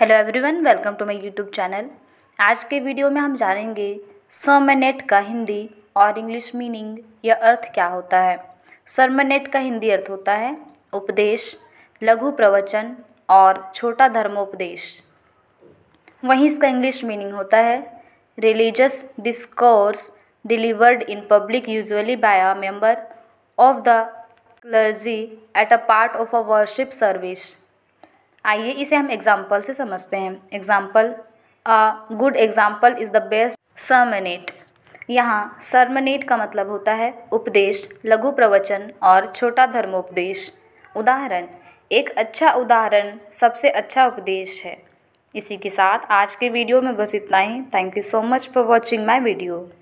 hello everyone welcome to my YouTube channel आज के video में हम जानेंगे सरमनेट का हिंदी और इंग्लिश मीनिंग या अर्थ क्या होता है सरमनेट का हिंदी अर्थ होता है उपदेश लघु प्रवचन और छोटा धर्मोपदेश वहीं इसका इंग्लिश मीनिंग होता है religious discourse delivered in public usually by a member of the clergy at a part of a worship service आइए इसे हम एग्जाम्पल से समझते हैं example a good example is the best sermonette यहाँ सर्मनेट का मतलब होता है उपदेश लघु प्रवचन और छोटा धर्मोपदेश उदाहरण एक अच्छा उदाहरण सबसे अच्छा उपदेश है इसी के साथ आज के वीडियो में बस इतना ही thank you so much for watching my video